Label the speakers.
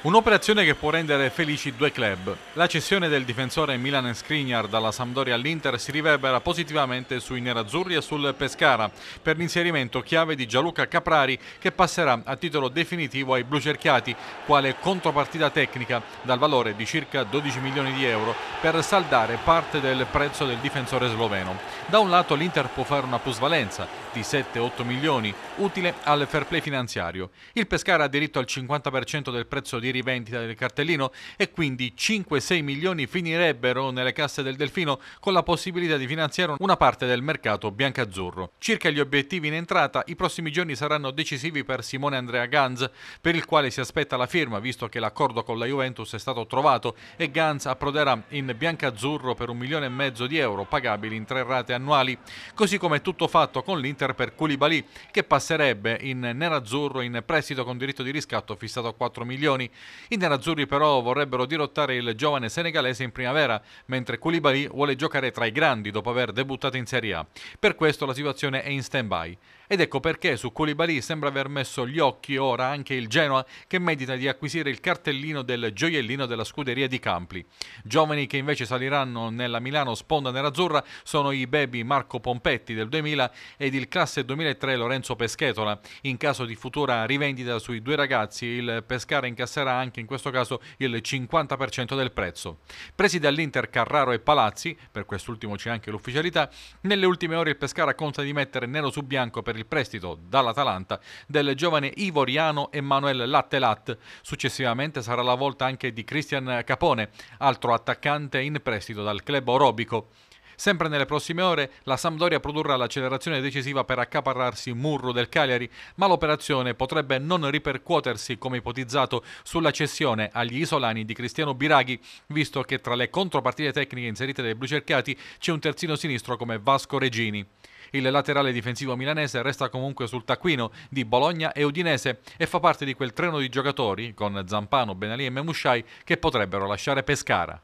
Speaker 1: Un'operazione che può rendere felici due club. La cessione del difensore Milan Skriniar dalla Sampdoria all'Inter si riverbera positivamente sui nerazzurri e sul Pescara per l'inserimento chiave di Gianluca Caprari che passerà a titolo definitivo ai blucerchiati quale contropartita tecnica dal valore di circa 12 milioni di euro per saldare parte del prezzo del difensore sloveno. Da un lato l'Inter può fare una plusvalenza di 7-8 milioni utile al fair play finanziario. Il Pescara ha diritto al 50% del prezzo di di rivendita del cartellino e quindi 5-6 milioni finirebbero nelle casse del Delfino con la possibilità di finanziare una parte del mercato biancazzurro. Circa gli obiettivi in entrata, i prossimi giorni saranno decisivi per Simone Andrea Ganz, per il quale si aspetta la firma visto che l'accordo con la Juventus è stato trovato e Ganz approderà in biancazzurro per un milione e mezzo di euro pagabili in tre rate annuali, così come è tutto fatto con l'Inter per Koulibaly che passerebbe in nerazzurro in prestito con diritto di riscatto fissato a 4 milioni, i nerazzurri però vorrebbero dirottare il giovane senegalese in primavera, mentre Koulibaly vuole giocare tra i grandi dopo aver debuttato in Serie A. Per questo la situazione è in stand-by. Ed ecco perché su Koulibaly sembra aver messo gli occhi ora anche il Genoa che medita di acquisire il cartellino del gioiellino della scuderia di Campli. Giovani che invece saliranno nella Milano sponda nerazzurra sono i baby Marco Pompetti del 2000 ed il classe 2003 Lorenzo Peschetola. In caso di futura rivendita sui due ragazzi il Pescara incasserà sarà anche in questo caso il 50% del prezzo. Presi dall'Inter Carraro e Palazzi, per quest'ultimo c'è anche l'ufficialità, nelle ultime ore il Pescara conta di mettere nero su bianco per il prestito dall'Atalanta del giovane ivoriano Emanuel Lattelat. Successivamente sarà la volta anche di Cristian Capone, altro attaccante in prestito dal club orobico. Sempre nelle prossime ore la Sampdoria produrrà l'accelerazione decisiva per accaparrarsi Murro del Cagliari, ma l'operazione potrebbe non ripercuotersi come ipotizzato sulla cessione agli isolani di Cristiano Biraghi, visto che tra le contropartite tecniche inserite dai blucercati c'è un terzino sinistro come Vasco Regini. Il laterale difensivo milanese resta comunque sul taccuino di Bologna e Udinese e fa parte di quel treno di giocatori, con Zampano, Benalì e Memushai, che potrebbero lasciare Pescara.